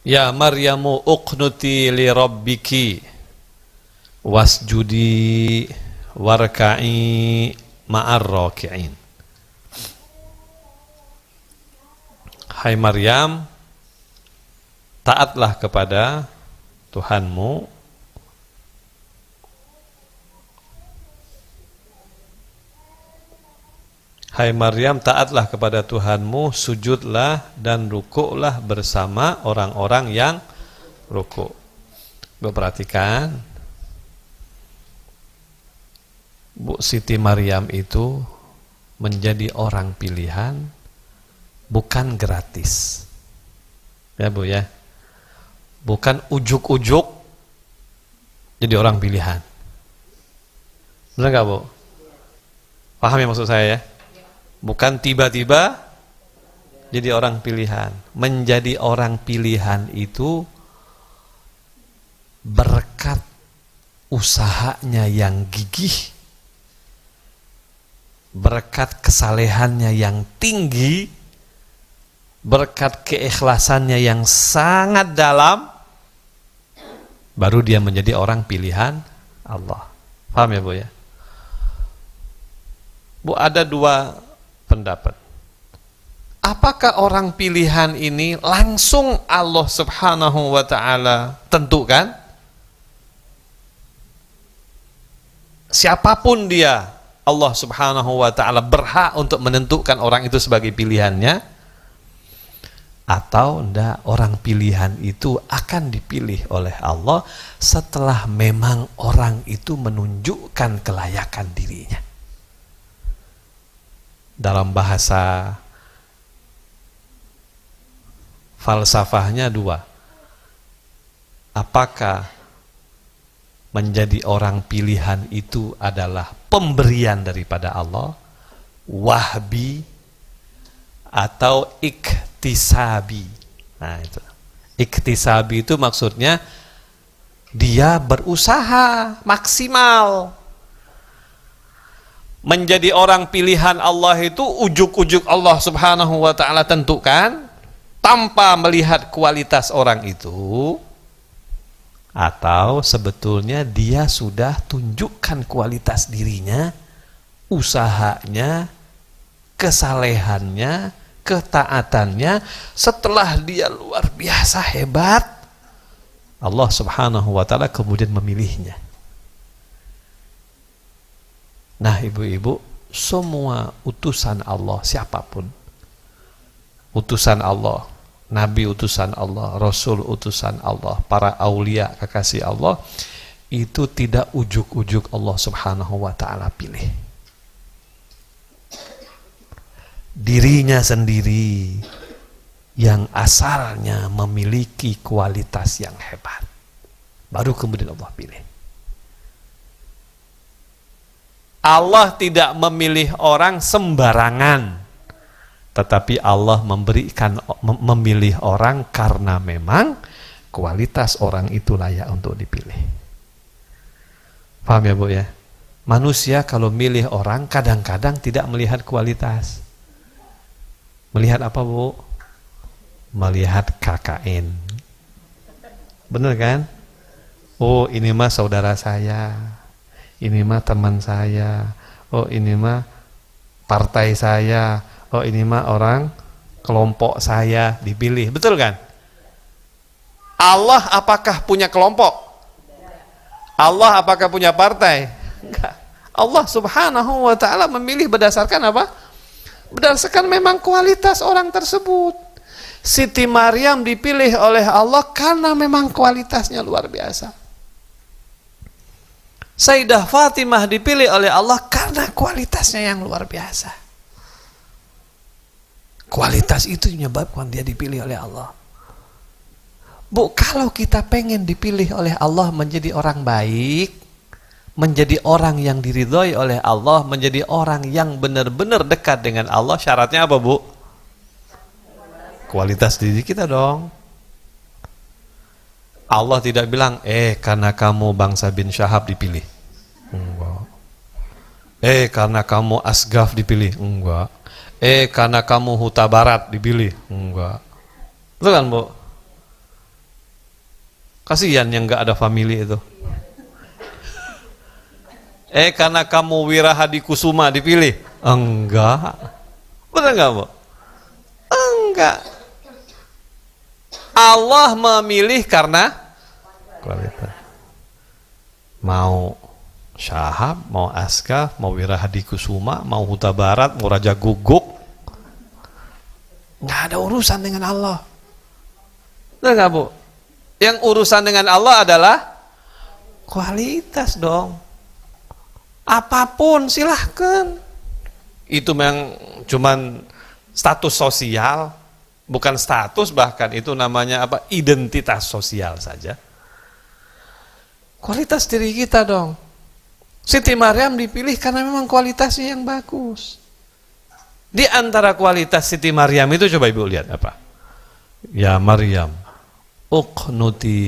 Ya Maryamu uqnuti li rabbiki wasjudi warka'i ma'ar raki'in. Hai Maryam, taatlah kepada Tuhanmu Hai Maryam, taatlah kepada Tuhanmu, sujudlah dan rukuklah bersama orang-orang yang rukuk. Gue perhatikan, Bu Siti Maryam itu menjadi orang pilihan bukan gratis. Ya Bu ya. Bukan ujuk-ujuk jadi orang pilihan. Benar nggak Bu? Paham ya maksud saya ya? Bukan tiba-tiba jadi orang pilihan. Menjadi orang pilihan itu berkat usahanya yang gigih, berkat kesalehannya yang tinggi, berkat keikhlasannya yang sangat dalam, baru dia menjadi orang pilihan Allah. Paham ya Bu ya? Bu ada dua pendapat. Apakah orang pilihan ini langsung Allah Subhanahu wa taala tentukan? Siapapun dia, Allah Subhanahu wa taala berhak untuk menentukan orang itu sebagai pilihannya atau ndak orang pilihan itu akan dipilih oleh Allah setelah memang orang itu menunjukkan kelayakan dirinya dalam bahasa falsafahnya dua. Apakah menjadi orang pilihan itu adalah pemberian daripada Allah, wahbi atau iktisabi. Nah, itu. Iktisabi itu maksudnya dia berusaha maksimal menjadi orang pilihan Allah itu ujuk-ujuk Allah Subhanahu wa taala tentukan tanpa melihat kualitas orang itu atau sebetulnya dia sudah tunjukkan kualitas dirinya, usahanya, kesalehannya, ketaatannya setelah dia luar biasa hebat Allah Subhanahu wa taala kemudian memilihnya. Nah ibu-ibu, semua utusan Allah siapapun, utusan Allah, nabi utusan Allah, rasul utusan Allah, para aulia kekasih Allah, itu tidak ujuk-ujuk Allah Subhanahu wa taala pilih. Dirinya sendiri yang asalnya memiliki kualitas yang hebat. Baru kemudian Allah pilih. Allah tidak memilih orang sembarangan. Tetapi Allah memberikan memilih orang karena memang kualitas orang itu layak untuk dipilih. Paham ya, Bu ya? Manusia kalau milih orang kadang-kadang tidak melihat kualitas. Melihat apa, Bu? Melihat KKN. bener kan? Oh, ini mah saudara saya ini mah teman saya, oh ini mah partai saya, oh ini mah orang kelompok saya dipilih, betul kan? Allah apakah punya kelompok? Allah apakah punya partai? Enggak. Allah Subhanahu wa taala memilih berdasarkan apa? Berdasarkan memang kualitas orang tersebut. Siti Maryam dipilih oleh Allah karena memang kualitasnya luar biasa. Sayyidah Fatimah dipilih oleh Allah karena kualitasnya yang luar biasa. Kualitas itu menyebabkan dia dipilih oleh Allah. Bu, kalau kita pengen dipilih oleh Allah menjadi orang baik, menjadi orang yang diridhoi oleh Allah, menjadi orang yang benar-benar dekat dengan Allah, syaratnya apa, Bu? Kualitas diri kita dong. Allah tidak bilang, eh karena kamu bangsa bin Syahab dipilih. Enggak. Eh karena kamu Asgaf dipilih. Enggak. Eh karena kamu Huta Barat dipilih. Enggak. Itu kan bu? Kasihan yang enggak ada family itu. Eh karena kamu Wirahadi Kusuma dipilih. Enggak. Benar enggak bu? Enggak. Allah memilih karena kualitas. Mau Syahab, mau Aska, mau Wirahadi Kusuma, mau Huta Barat, mau Raja Guguk. Nggak ada urusan dengan Allah. nggak bu? Yang urusan dengan Allah adalah kualitas dong. Apapun silahkan. Itu memang cuman status sosial, bukan status bahkan itu namanya apa identitas sosial saja kualitas diri kita dong Siti Maryam dipilih karena memang kualitasnya yang bagus di antara kualitas Siti Maryam itu coba ibu lihat apa ya Maryam uqnuti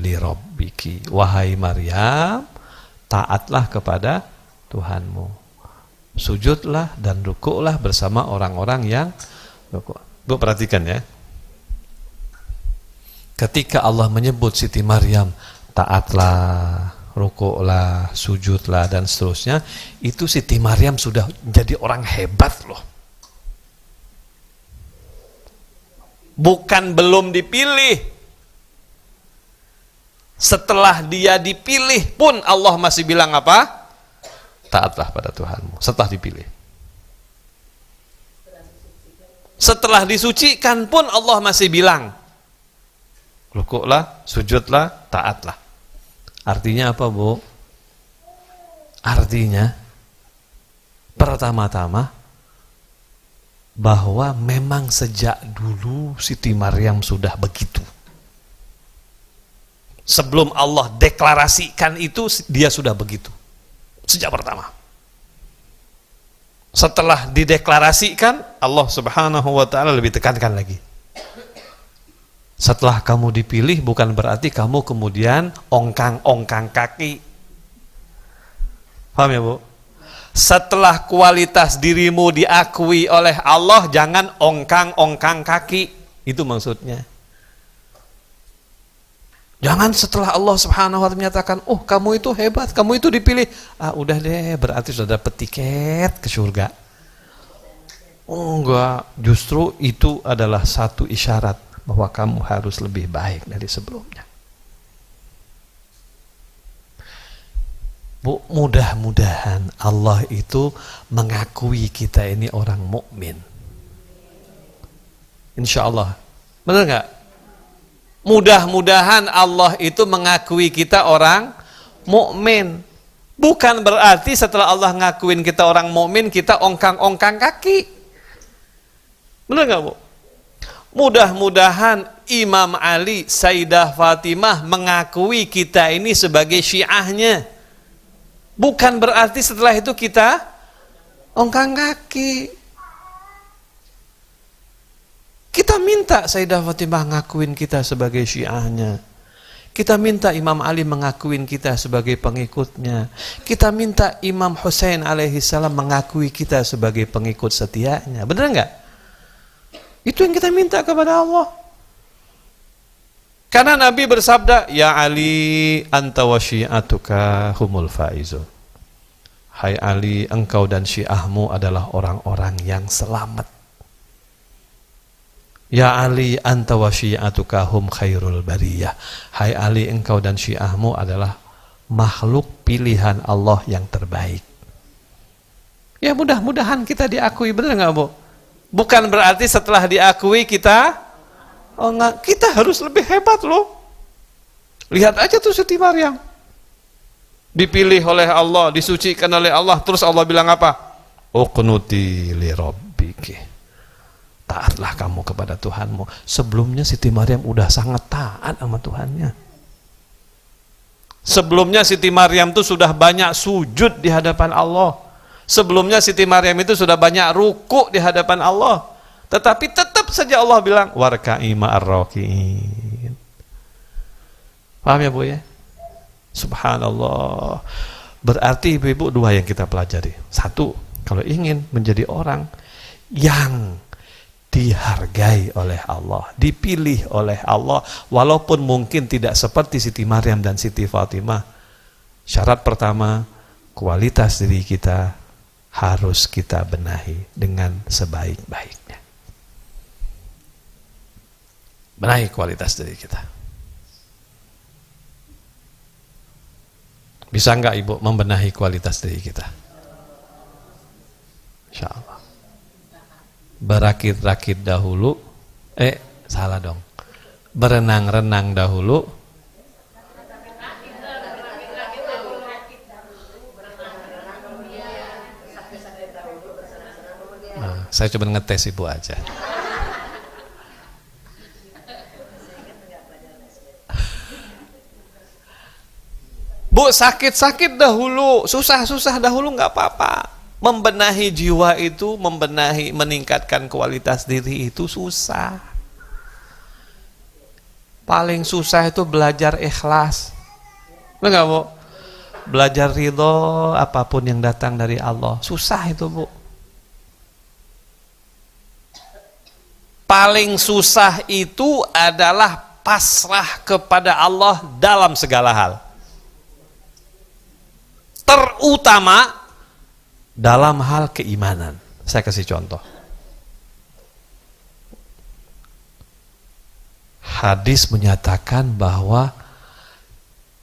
li rabbiki wahai Maryam taatlah kepada Tuhanmu sujudlah dan rukuklah bersama orang-orang yang rukuk Bu perhatikan ya. Ketika Allah menyebut Siti Maryam, taatlah, rukuklah, sujudlah dan seterusnya, itu Siti Maryam sudah jadi orang hebat loh. Bukan belum dipilih, setelah dia dipilih pun Allah masih bilang apa? Taatlah pada Tuhanmu setelah dipilih setelah disucikan pun Allah masih bilang rukuklah, sujudlah, taatlah. Artinya apa, Bu? Artinya pertama-tama bahwa memang sejak dulu Siti Maryam sudah begitu. Sebelum Allah deklarasikan itu dia sudah begitu. Sejak pertama setelah dideklarasikan Allah Subhanahu wa taala lebih tekankan lagi. Setelah kamu dipilih bukan berarti kamu kemudian ongkang-ongkang kaki. Paham ya, Bu? Setelah kualitas dirimu diakui oleh Allah, jangan ongkang-ongkang kaki. Itu maksudnya. Jangan setelah Allah Subhanahu wa taala menyatakan, "Oh, kamu itu hebat, kamu itu dipilih." Ah, udah deh, berarti sudah dapat tiket ke surga. Oh, enggak, justru itu adalah satu isyarat bahwa kamu harus lebih baik dari sebelumnya. Bu, mudah-mudahan Allah itu mengakui kita ini orang mukmin. Insya Allah, benar nggak? Mudah-mudahan Allah itu mengakui kita orang mukmin. Bukan berarti setelah Allah ngakuin kita orang mukmin kita ongkang-ongkang kaki. Benar nggak bu? Mudah-mudahan Imam Ali, Sayyidah Fatimah mengakui kita ini sebagai syiahnya. Bukan berarti setelah itu kita ongkang kaki. Kita minta Sayyidah Fatimah ngakuin kita sebagai syiahnya. Kita minta Imam Ali mengakuin kita sebagai pengikutnya. Kita minta Imam Hussein alaihi salam mengakui kita sebagai pengikut setianya. Benar enggak? Itu yang kita minta kepada Allah. Karena Nabi bersabda, Ya Ali, anta wa syi'atuka humul faizu. Hai Ali, engkau dan syiahmu adalah orang-orang yang selamat. Ya Ali anta wa syi'atuka hum khairul bariyah. Hai Ali engkau dan syiahmu adalah makhluk pilihan Allah yang terbaik. Ya mudah-mudahan kita diakui benar nggak bu? Bukan berarti setelah diakui kita oh enggak, kita harus lebih hebat loh. Lihat aja tuh Siti Maryam. Dipilih oleh Allah, disucikan oleh Allah, terus Allah bilang apa? Uqnuti li rabbiki taatlah kamu kepada Tuhanmu. Sebelumnya Siti Maryam udah sangat taat sama Tuhannya. Sebelumnya Siti Maryam itu sudah banyak sujud di hadapan Allah. Sebelumnya Siti Maryam itu sudah banyak ruku di hadapan Allah. Tetapi tetap saja Allah bilang warka'i ma'arroki'in. Paham ya Bu ya? Subhanallah. Berarti Ibu-Ibu dua yang kita pelajari. Satu, kalau ingin menjadi orang yang dihargai oleh Allah, dipilih oleh Allah, walaupun mungkin tidak seperti Siti Maryam dan Siti Fatimah. Syarat pertama, kualitas diri kita harus kita benahi dengan sebaik-baiknya. Benahi kualitas diri kita. Bisa nggak Ibu membenahi kualitas diri kita? berakit-rakit dahulu eh salah dong berenang-renang dahulu nah, saya coba ngetes ibu aja Bu sakit-sakit dahulu, susah-susah dahulu nggak apa-apa. Membenahi jiwa itu, membenahi, meningkatkan kualitas diri itu susah. Paling susah itu belajar ikhlas. Enggak, Bu? Belajar ridho apapun yang datang dari Allah. Susah itu, Bu. Paling susah itu adalah pasrah kepada Allah dalam segala hal terutama dalam hal keimanan. Saya kasih contoh. Hadis menyatakan bahwa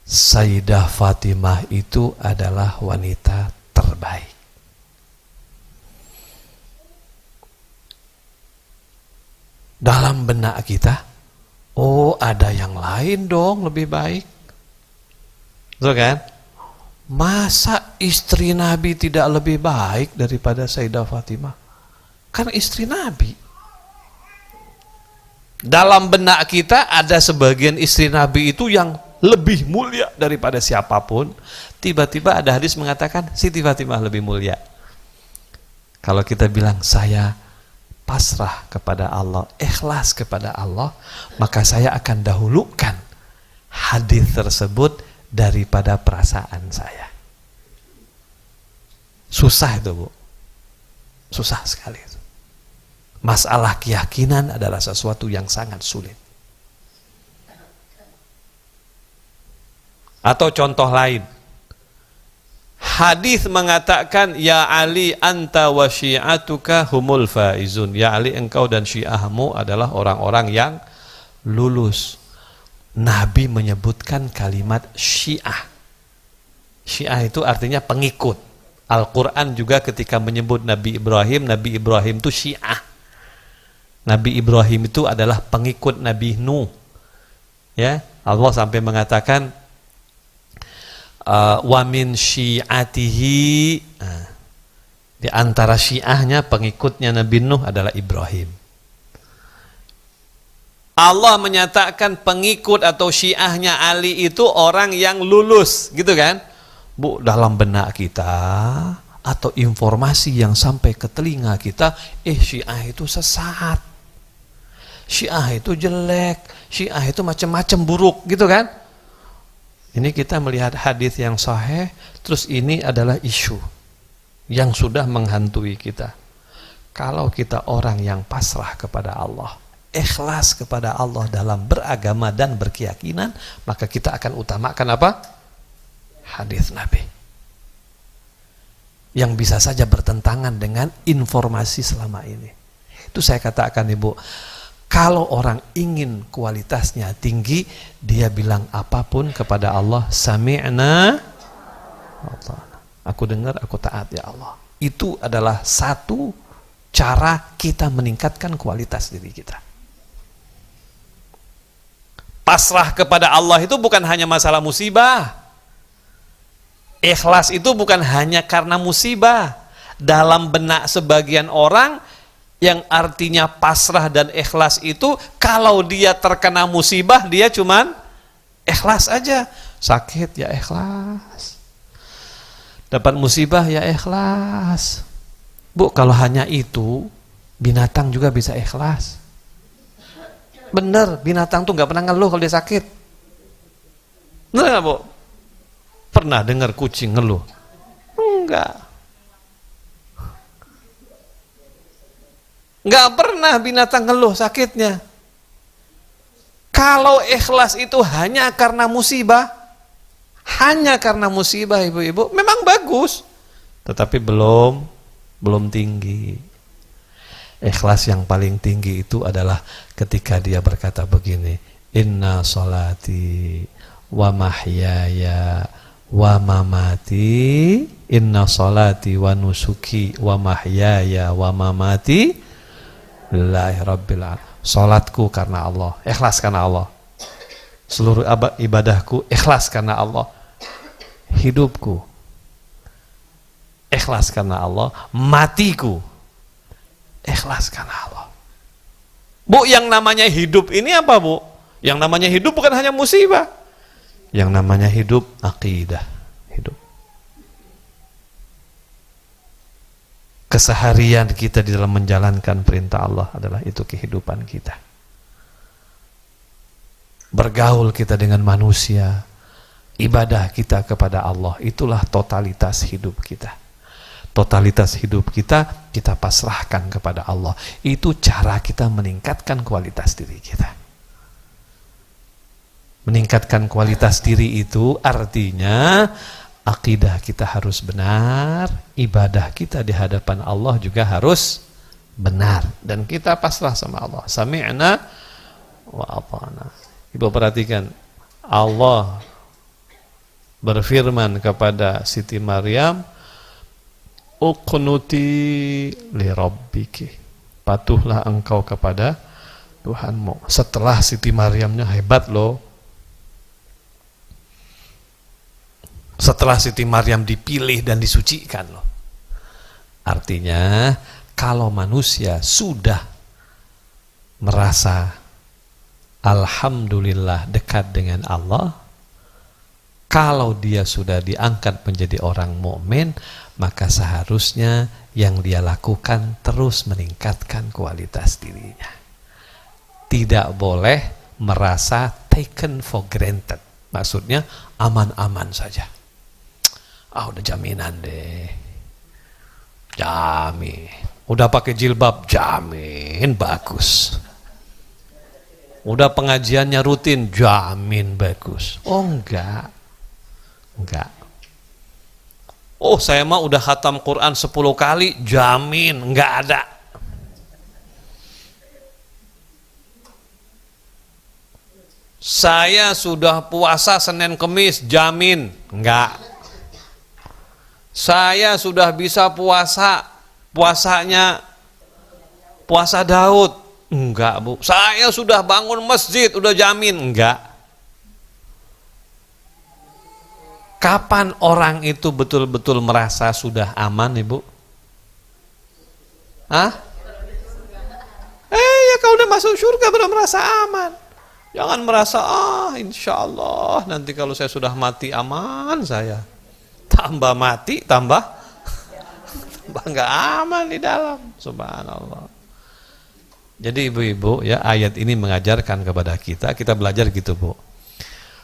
Sayyidah Fatimah itu adalah wanita terbaik. Dalam benak kita, oh ada yang lain dong lebih baik. Betul kan? Masa istri Nabi tidak lebih baik daripada Sayyidah Fatimah? Kan istri Nabi. Dalam benak kita ada sebagian istri Nabi itu yang lebih mulia daripada siapapun. Tiba-tiba ada hadis mengatakan Siti Fatimah lebih mulia. Kalau kita bilang saya pasrah kepada Allah, ikhlas kepada Allah, maka saya akan dahulukan hadis tersebut daripada perasaan saya. Susah itu bu, susah sekali itu. Masalah keyakinan adalah sesuatu yang sangat sulit. Atau contoh lain, hadis mengatakan ya Ali anta wa syi'atuka humul faizun. Ya Ali engkau dan syiahmu adalah orang-orang yang lulus. Nabi menyebutkan kalimat syiah. Syiah itu artinya pengikut. Al-Quran juga ketika menyebut Nabi Ibrahim, Nabi Ibrahim itu syiah. Nabi Ibrahim itu adalah pengikut Nabi Nuh. Ya, Allah sampai mengatakan eh, wa min syiatihi nah, di antara syiahnya pengikutnya Nabi Nuh adalah Ibrahim. Allah menyatakan pengikut atau syiahnya Ali itu orang yang lulus, gitu kan? Bu, dalam benak kita atau informasi yang sampai ke telinga kita, eh syiah itu sesat. Syiah itu jelek, syiah itu macam-macam buruk, gitu kan? Ini kita melihat hadis yang sahih, terus ini adalah isu yang sudah menghantui kita. Kalau kita orang yang pasrah kepada Allah, ikhlas kepada Allah dalam beragama dan berkeyakinan, maka kita akan utamakan apa? Hadis Nabi. Yang bisa saja bertentangan dengan informasi selama ini. Itu saya katakan Ibu, kalau orang ingin kualitasnya tinggi, dia bilang apapun kepada Allah, sami'na Allah. Aku dengar, aku taat ya Allah. Itu adalah satu cara kita meningkatkan kualitas diri kita. Pasrah kepada Allah itu bukan hanya masalah musibah. Ikhlas itu bukan hanya karena musibah. Dalam benak sebagian orang yang artinya pasrah dan ikhlas itu kalau dia terkena musibah dia cuman ikhlas aja. Sakit ya ikhlas. Dapat musibah ya ikhlas. Bu, kalau hanya itu binatang juga bisa ikhlas. Bener, binatang tuh nggak pernah ngeluh kalau dia sakit. Bener nggak bu? Pernah dengar kucing ngeluh? Enggak. Enggak pernah binatang ngeluh sakitnya. Kalau ikhlas itu hanya karena musibah, hanya karena musibah ibu-ibu, memang bagus. Tetapi belum, belum tinggi. Ikhlas yang paling tinggi itu adalah ketika dia berkata begini, Inna salati wa mahyaya wa mamati inna salati wa nusuki wa mahyaya wa mamati lillahi rabbil alamin salatku karena Allah ikhlas karena Allah seluruh ibadahku ikhlas karena Allah hidupku ikhlas karena Allah matiku Ikhlaskan Allah. Bu, yang namanya hidup ini apa, Bu? Yang namanya hidup bukan hanya musibah. Yang namanya hidup akidah, hidup. Keseharian kita di dalam menjalankan perintah Allah adalah itu kehidupan kita. Bergaul kita dengan manusia, ibadah kita kepada Allah, itulah totalitas hidup kita totalitas hidup kita kita pasrahkan kepada Allah. Itu cara kita meningkatkan kualitas diri kita. Meningkatkan kualitas diri itu artinya akidah kita harus benar, ibadah kita di hadapan Allah juga harus benar dan kita pasrah sama Allah. Sami'na wa ata'na. Ibu perhatikan Allah berfirman kepada Siti Maryam uknuti li rabbiki. Patuhlah engkau kepada Tuhanmu. Setelah Siti Maryamnya hebat loh. Setelah Siti Maryam dipilih dan disucikan loh. Artinya kalau manusia sudah merasa alhamdulillah dekat dengan Allah, kalau dia sudah diangkat menjadi orang mukmin, maka seharusnya yang dia lakukan terus meningkatkan kualitas dirinya. Tidak boleh merasa taken for granted. Maksudnya aman-aman saja. Ah udah jaminan deh. Jamin. Udah pakai jilbab, jamin bagus. Udah pengajiannya rutin, jamin bagus. Oh enggak Enggak. Oh, saya mah udah hatam Quran 10 kali, jamin enggak ada. Saya sudah puasa Senin Kemis, jamin enggak. Saya sudah bisa puasa, puasanya puasa Daud, enggak, Bu. Saya sudah bangun masjid, udah jamin enggak. Kapan orang itu betul-betul merasa sudah aman, Ibu? Ah? Eh, ya kalau udah masuk surga baru merasa aman. Jangan merasa, ah insya Allah nanti kalau saya sudah mati aman saya. Tambah mati, tambah tambah nggak aman di dalam. Subhanallah. Jadi ibu-ibu ya ayat ini mengajarkan kepada kita, kita belajar gitu bu.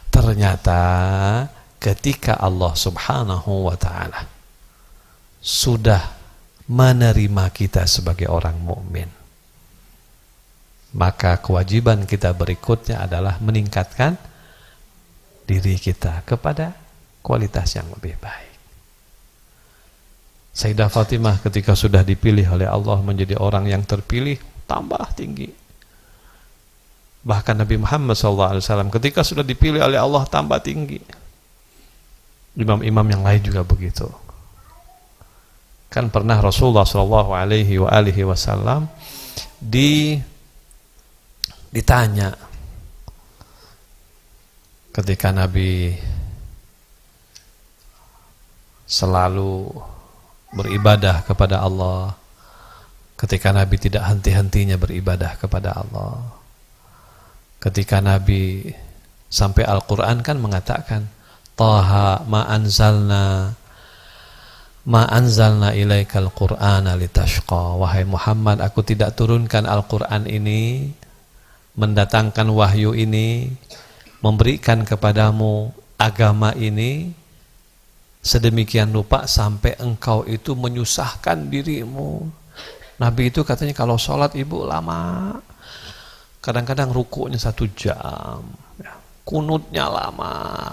Ternyata ketika Allah Subhanahu wa taala sudah menerima kita sebagai orang mukmin maka kewajiban kita berikutnya adalah meningkatkan diri kita kepada kualitas yang lebih baik. Sayyidah Fatimah ketika sudah dipilih oleh Allah menjadi orang yang terpilih tambah tinggi. Bahkan Nabi Muhammad SAW ketika sudah dipilih oleh Allah tambah tinggi imam-imam yang lain juga begitu kan pernah Rasulullah Shallallahu Alaihi wa alihi Wasallam di ditanya ketika Nabi selalu beribadah kepada Allah ketika Nabi tidak henti-hentinya beribadah kepada Allah ketika Nabi sampai Al-Quran kan mengatakan Taha ma anzalna ma anzalna ilaikal qur'ana litashqa wahai Muhammad aku tidak turunkan Al-Qur'an ini mendatangkan wahyu ini memberikan kepadamu agama ini sedemikian lupa sampai engkau itu menyusahkan dirimu Nabi itu katanya kalau sholat ibu lama kadang-kadang rukunya satu jam ya kunutnya lama.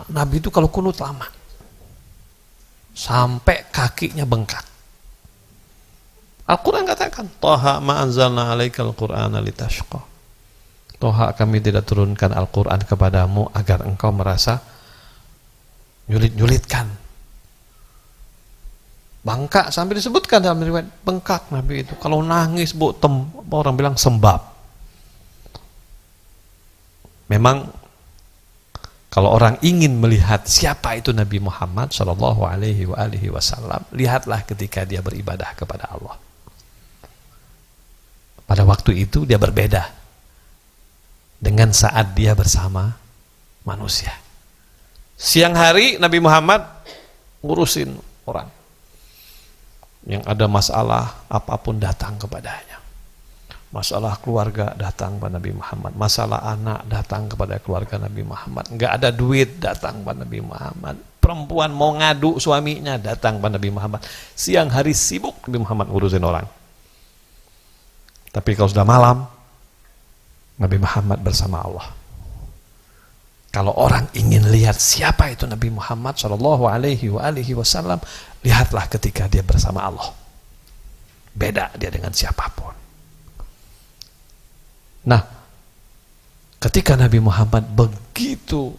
Nabi itu kalau kunut lama. Sampai kakinya bengkak. Al-Quran katakan, Toha ma'anzalna alaikal Qur'an litashqa. Toha kami tidak turunkan Al-Quran kepadamu agar engkau merasa nyulit-nyulitkan. bangka sampai disebutkan dalam riwayat bengkak Nabi itu. Kalau nangis bu, tem, orang bilang sembab. Memang kalau orang ingin melihat siapa itu Nabi Muhammad Shallallahu Alaihi Wasallam, lihatlah ketika dia beribadah kepada Allah. Pada waktu itu dia berbeda dengan saat dia bersama manusia. Siang hari Nabi Muhammad ngurusin orang yang ada masalah apapun datang kepadanya. Masalah keluarga datang pada Nabi Muhammad. Masalah anak datang kepada keluarga Nabi Muhammad. Enggak ada duit datang pada Nabi Muhammad. Perempuan mau ngadu suaminya datang pada Nabi Muhammad. Siang hari sibuk Nabi Muhammad ngurusin orang. Tapi kalau sudah malam, Nabi Muhammad bersama Allah. Kalau orang ingin lihat siapa itu Nabi Muhammad Shallallahu Alaihi Wasallam, lihatlah ketika dia bersama Allah. Beda dia dengan siapapun. Nah, ketika Nabi Muhammad begitu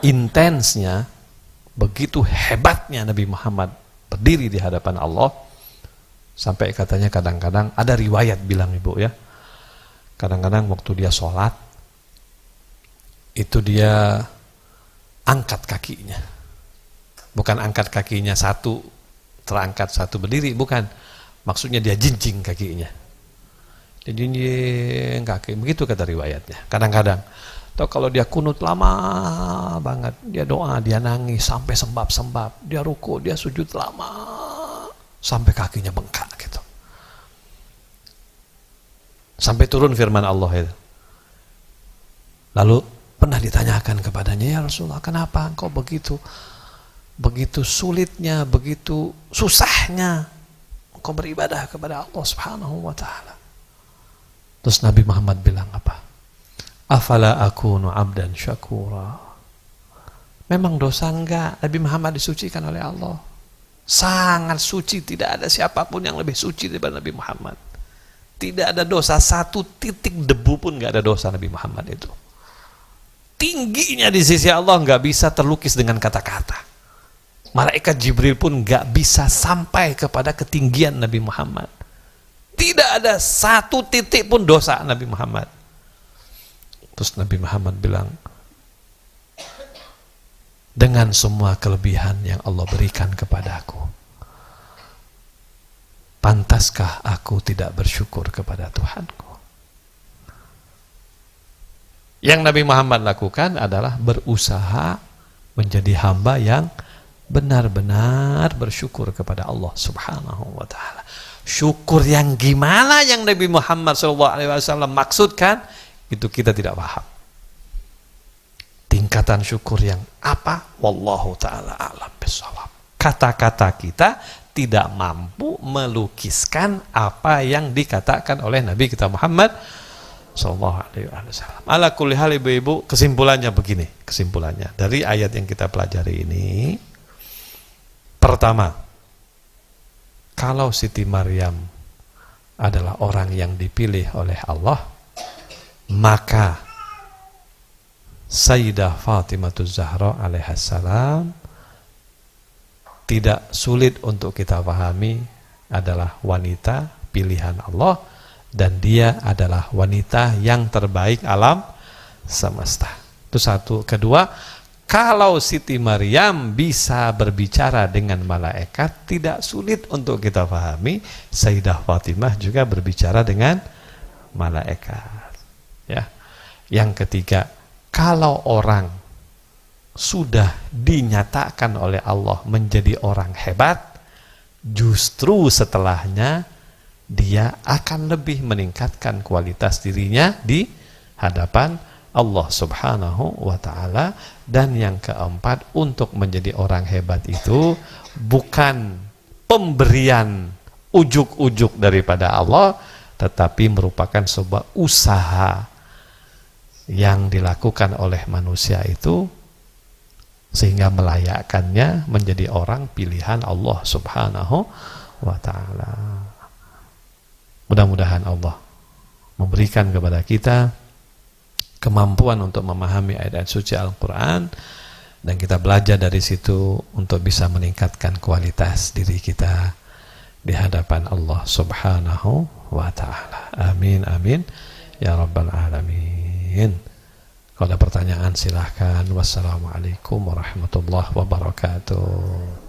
intensnya, begitu hebatnya Nabi Muhammad berdiri di hadapan Allah, sampai katanya kadang-kadang ada riwayat bilang ibu ya, kadang-kadang waktu dia sholat itu dia angkat kakinya, bukan angkat kakinya satu terangkat satu berdiri, bukan maksudnya dia jinjing kakinya jadi enggak kaki begitu kata riwayatnya kadang-kadang atau kalau dia kunut lama banget dia doa dia nangis sampai sembab-sembab dia ruku dia sujud lama sampai kakinya bengkak gitu sampai turun firman Allah itu lalu pernah ditanyakan kepadanya ya Rasulullah kenapa engkau begitu begitu sulitnya begitu susahnya engkau beribadah kepada Allah Subhanahu wa taala Terus Nabi Muhammad bilang apa? Afala aku abdan syakura. Memang dosa enggak? Nabi Muhammad disucikan oleh Allah. Sangat suci, tidak ada siapapun yang lebih suci daripada Nabi Muhammad. Tidak ada dosa, satu titik debu pun enggak ada dosa Nabi Muhammad itu. Tingginya di sisi Allah enggak bisa terlukis dengan kata-kata. Malaikat Jibril pun enggak bisa sampai kepada ketinggian Nabi Muhammad tidak ada satu titik pun dosa Nabi Muhammad. Terus Nabi Muhammad bilang, dengan semua kelebihan yang Allah berikan kepadaku, pantaskah aku tidak bersyukur kepada Tuhanku? Yang Nabi Muhammad lakukan adalah berusaha menjadi hamba yang benar-benar bersyukur kepada Allah Subhanahu wa taala. Syukur yang gimana yang Nabi Muhammad SAW maksudkan, itu kita tidak paham. Tingkatan syukur yang apa? Wallahu ta'ala alam bisawab. Kata-kata kita tidak mampu melukiskan apa yang dikatakan oleh Nabi kita Muhammad Sallallahu Alaihi Wasallam. Ala kulli hal ibu-ibu kesimpulannya begini kesimpulannya dari ayat yang kita pelajari ini pertama kalau Siti Maryam adalah orang yang dipilih oleh Allah, maka Sayyidah Fatimah Zahra alaihassalam tidak sulit untuk kita pahami adalah wanita pilihan Allah dan dia adalah wanita yang terbaik alam semesta. Itu satu. Kedua, kalau Siti Maryam bisa berbicara dengan malaikat, tidak sulit untuk kita pahami. Sayyidah Fatimah juga berbicara dengan malaikat. Ya. Yang ketiga, kalau orang sudah dinyatakan oleh Allah menjadi orang hebat, justru setelahnya dia akan lebih meningkatkan kualitas dirinya di hadapan Allah Subhanahu wa taala dan yang keempat untuk menjadi orang hebat itu bukan pemberian ujuk-ujuk daripada Allah tetapi merupakan sebuah usaha yang dilakukan oleh manusia itu sehingga melayakkannya menjadi orang pilihan Allah Subhanahu wa taala. Mudah-mudahan Allah memberikan kepada kita kemampuan untuk memahami ayat-ayat suci Al-Quran dan kita belajar dari situ untuk bisa meningkatkan kualitas diri kita di hadapan Allah Subhanahu wa taala. Amin amin ya rabbal alamin. Kalau ada pertanyaan silahkan. Wassalamualaikum warahmatullahi wabarakatuh.